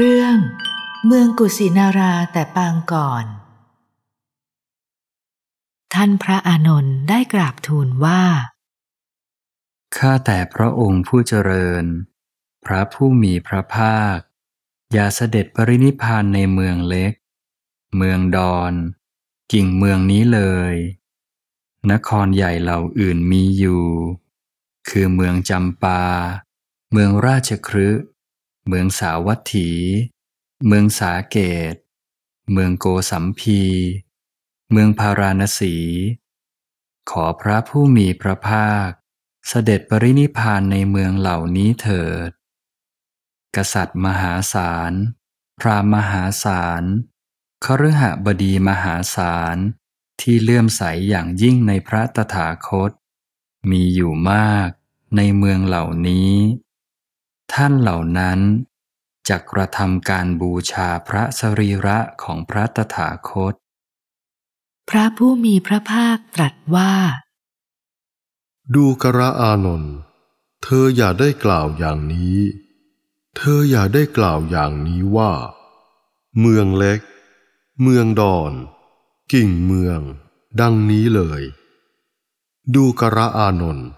เรื่องเมืองกุสินาราแต่ปางก่อน ท่านพระอานนท์ได้กราบทูลว่า ข้าแต่พระองค์ผู้เจริญ พระผู้มีพระภาค อย่าเสด็จปรินิพานในเมืองเล็ก เมืองดอนกิ่งเมืองนี้เลย นครใหญ่เหล่าอื่นมีอยู่ คือเมืองจำปา เมืองราชครืเมืองสาวัตถีเมืองสาเกต เมืองโกสัมพีเมืองพาราณสี ขอพระผู้มีพระภาค เสด็จปรินิพานในเมืองเหล่านี้เถิด กษัตริย์มหาศาล พรามหาศาลคฤหบดีมหาศาล ที่เลื่อมใสอย่างยิ่งในพระตถาคต มีอยู่มากในเมืองเหล่านี้ท่านเหล่านั้นจะกกระทำการบูชาพระสรีระของพระตถาคต พระผู้มีพระภาคตรัสว่า ดูกระอานนท์เธออย่าได้กล่าวอย่างนี้ เธออย่าได้กล่าวอย่างนี้ว่า เมืองเล็ก เมืองดอน กิ่งเมือง ดังนี้เลย ดูกระอานนท์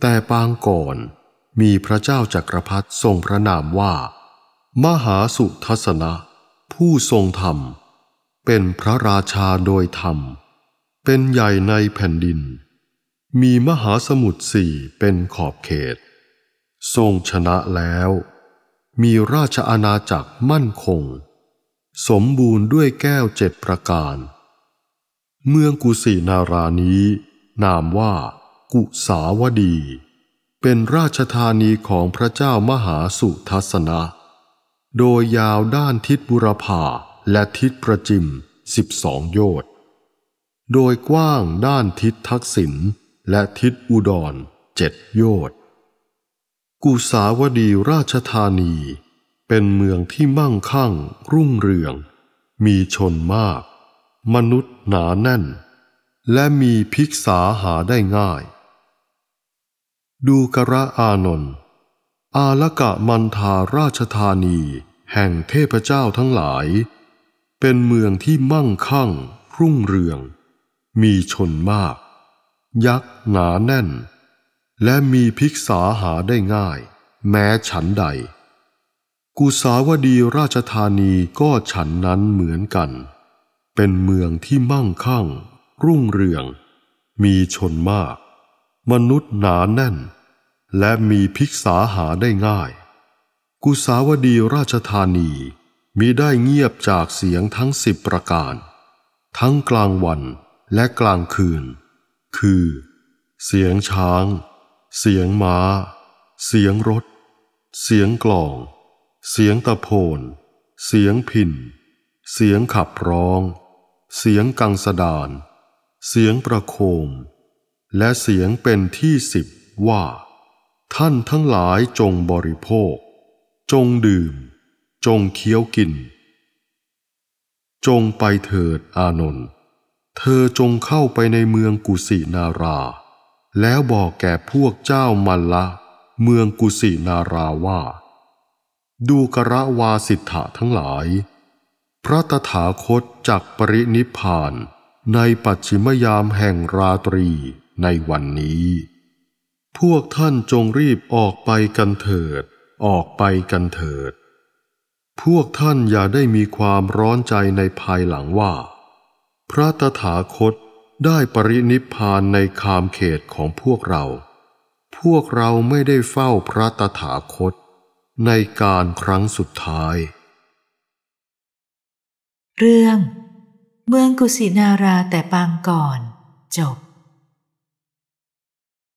แต่ปางก่อนมีพระเจ้าจักรพรรดิทรงพระนามว่า มหาสุทัศนะผู้ทรงธรรม เป็นพระราชาโดยธรรม เป็นใหญ่ในแผ่นดิน มีมหาสมุทรสี่เป็นขอบเขต ทรงชนะแล้ว มีราชอาณาจักรมั่นคง สมบูรณ์ด้วยแก้วเจ็ดประการ เมืองกุสินารานี้นามว่ากุสาวดีเป็นราชธานีของพระเจ้ามหาสุทัศนะโดยยาวด้านทิศบุรพาและทิศประจิมสิบสองโยชน์โดยกว้างด้านทิศทักษิณและทิศอุดรเจ็ดโยชน์กุสาวดีราชธานีเป็นเมืองที่มั่งคั่งรุ่งเรือง มีชนมาก มนุษย์หนาแน่น และมีภิกษาหาได้ง่ายดูกระอานนท์อาลกะมันทาราชธานีแห่งเทพเจ้าทั้งหลาย เป็นเมืองที่มั่งคั่ง รุ่งเรือง มีชนมาก ยักษ์หนาแน่น และมีภิกษาหาได้ง่าย แม้ฉันใด กุสาวดีราชธานีก็ฉันนั้นเหมือนกัน เป็นเมืองที่มั่งคั่ง รุ่งเรือง มีชนมากมนุษย์หนาแน่น และมีภิกษาหาได้ง่าย กุสาวดีราชธานีมีได้เงียบจากเสียงทั้งสิบประการ ทั้งกลางวันและกลางคืน คือ เสียงช้าง เสียงมา้า เสียงรถ เสียงกลอง เสียงตะโพนเสียงพินเสียงขับร้อง เสียงกังสดานเสียงประโคมและเสียงเป็นที่สิบว่า ท่านทั้งหลายจงบริโภค จงดื่ม จงเคี้ยวกิน จงไปเถิดอานนท์เธอจงเข้าไปในเมืองกุสินารา แล้วบอกแก่พวกเจ้ามัลละ เมืองกุสินาราว่า ดูกระวาสิทธะทั้งหลาย พระตถาคตจักปรินิพานในปัจฉิมยามแห่งราตรีในวันนี้พวกท่านจงรีบออกไปกันเถิด ออกไปกันเถิด พวกท่านอย่าได้มีความร้อนใจในภายหลังว่า พระตถาคตได้ปรินิพานในคามเขตของพวกเรา พวกเราไม่ได้เฝ้าพระตถาคตในการครั้งสุดท้าย เรื่องเมืองกุสินาราแต่ปางก่อนจบ